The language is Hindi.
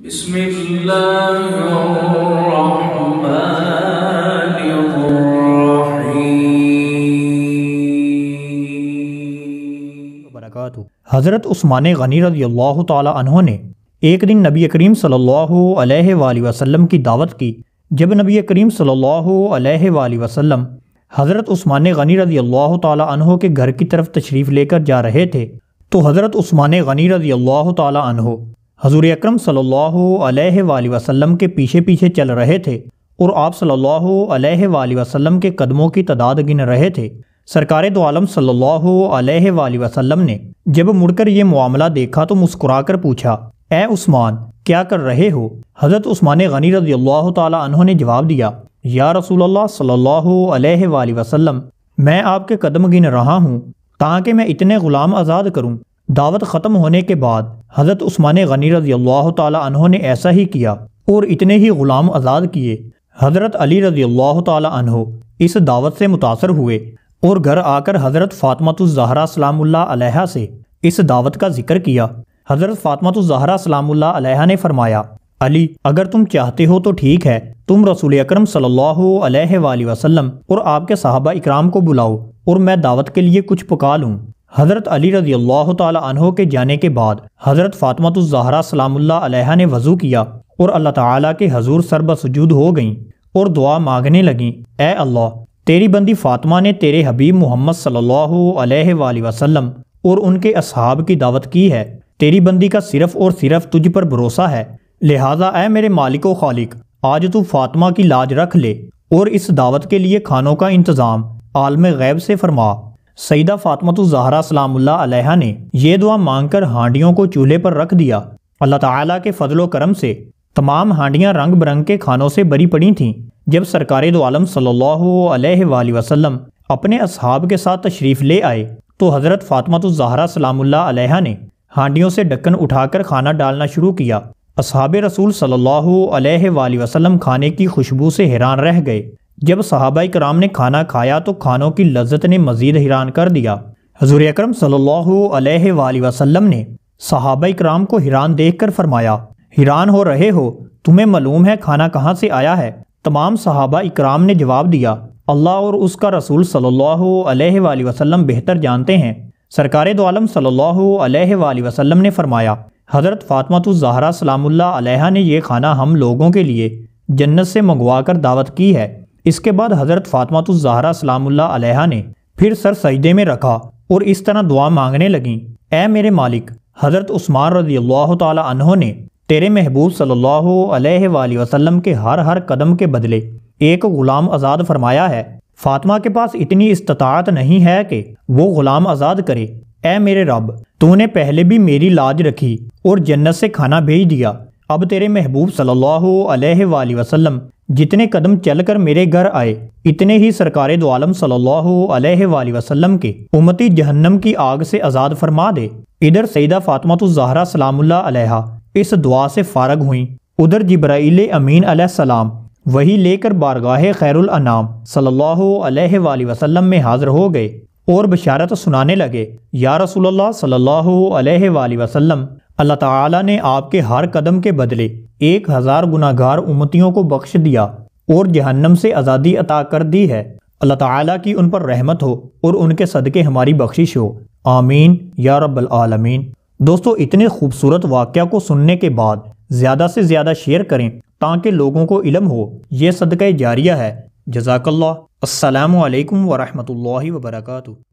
हज़रत उस्मान गनी रजी अल्लाह तहों ने एक दिन नबी करीम सल्लल्लाहु अलैहि वसल्लम की दावत की जब नबी करीम सल्लल्लाहु अलैहि वसल्लम हज़रत उस्मान गनी रजी अल्लाह तहों के घर की तरफ तशरीफ़ लेकर जा रहे थे तो हज़रत उस्मान गनी रजी अल्लाह तहों हजूर अक्रम सल्ला वसलम के पीछे पीछे चल रहे थे और आप सल्ला वसलम के कदमों की तादाद गिन रहे थे सरकार दो आलम सल्ला अलैहि ने जब मुड़कर ये मामला देखा तो मुस्कुरा कर पूछा ए उस्मान क्या कर रहे हो हज़रत उस्मान गनी रजी अल्लाह ने जवाब दिया या रसूल वसम अलैहि मैं आपके कदम गिन रहा हूँ ताकि मैं इतने ग़ुलाम आज़ाद करूँ दावत ख़त्म होने के बाद हज़रत उस्मान गनी रजी अल्लाह तहों ने ऐसा ही किया और इतने ही ग़ुलाम आज़ाद किए हज़रत अली रजी अल्लाह तहों इस दावत से मुतासर हुए और घर आकर हज़रत फ़ातमतुलजहरा सलामुल्ला से इस दावत का जिक्र किया हज़रत फ़ातमतुलजहरा सलामुल्ला ने फरमाया अली अगर तुम चाहते हो तो ठीक है तुम रसूल अक्रम सल्लल्लाहु अलैहि वसल्लम और आपके साहबा इकराम को बुलाओ और मैं दावत के लिए कुछ पका लूँ हज़रत अली रजी अल्लाह तहो के जाने के बाद हज़रत फ़ातमतज़हरा सलाम्ला ने वज़ू किया और अल्लाह ताला के हजूर सरबसजूद हो गईं और दुआ मांगने लगीं ए अल्लाह तेरी बंदी फातमा ने तेरे हबीब मोहम्मद सल्ला वसलम और उनके असहाब की दावत की है तेरी बंदी का सिर्फ और सिर्फ तुझ पर भरोसा है लिहाजा ए मेरे मालिक व खालिक आज तू फातमा की लाज रख ले और इस दावत के लिए खानों का इंतज़ाम आलम गैब से फरमा सईदा फातमत जहरा सलामुल्ला ने यह दुआ मांगकर हांडियों को चूल्हे पर रख दिया अल्लाह ताला के फजलो करम से तमाम हांडियाँ रंग बिरंग के खानों से बरी पड़ी थीं जब सरकार दो आलम सल्लल्लाहु अलैहि वसल्लम अपने असहाब के साथ तशरीफ़ ले आए तो हज़रत फातमत जहरा सलामुल्ला ने हांडियों से ढक्कन उठाकर खाना डालना शुरू किया असहाब रसूल सल्लल्लाहु अलैहि वसल्लम खाने की खुशबू से हैरान रह गए जब सहाबा कराम ने खाना खाया तो खानों की लज्जत ने मजीद हैरान कर दिया हजूर अक्रम सल्लाम ने सहाबा कराम को हैरान देख कर फरमाया हैरान हो रहे हो तुम्हें मालूम है खाना कहाँ से आया है तमाम सहाबा इकराम ने जवाब दिया अल्लाह और उसका रसूल सल्ला वसलम बेहतर जानते हैं सरकार दो आलम सल्ला वसलम ने फरमाया हज़रत फातमत जहरा सलाम्ला ने यह खाना हम लोगों के लिए जन्नत से मंगवा कर दावत की है इसके बाद हज़रत फातमातु जहरा सलामुल्ला ने फिर सर सजदे में रखा और इस तरह दुआ मांगने लगीं ए मेरे मालिक हज़रत उस्मान रजी अल्लाह तहों ने तेरे महबूब सल्ला वसलम के हर हर कदम के बदले एक ग़ुलाम आज़ाद फरमाया है फातिमा के पास इतनी इस्तात नहीं है कि वो ग़ुलाम आज़ाद करे ए मेरे रब तूने पहले भी मेरी लाज रखी और जन्नत से खाना भेज दिया अब तेरे महबूब सल्लल्लाहु अलैहि वसल्लम जितने कदम चलकर मेरे घर आए इतने ही सरकार दो आलम सल्लल्लाहु अलैहि वसल्लम के उमती जहन्नम की आग से आज़ाद फरमा दे इधर सईदा फातमा तो जहरा सलाम्ला अलैहा इस दुआ से फारग हुई उधर जब्राइल अमीन सलाम वही लेकर बारगाह खैरुल अनाम सल्लल्लाहु अलैहि वसल्लम में हाजिर हो गए और बशारत सुनाने लगे या रसूल सल्लल्लाहु अलैहि वसल्लम अल्लाह ताला ने आपके हर कदम के बदले एक हजार गुनागार उमतियों को बख्श दिया और जहन्नम से आज़ादी अता कर दी है अल्लाह ताला की उन पर रहमत हो और उनके सदक़े हमारी बख्शिश हो आमीन या रब्बल आलमीन दोस्तों इतने खूबसूरत वाक्य को सुनने के बाद ज़्यादा से ज़्यादा शेयर करें ताकि लोगों को इलम हो यह सदक़ जारिया है जजाकल्ला असलकम वरहमल वर्का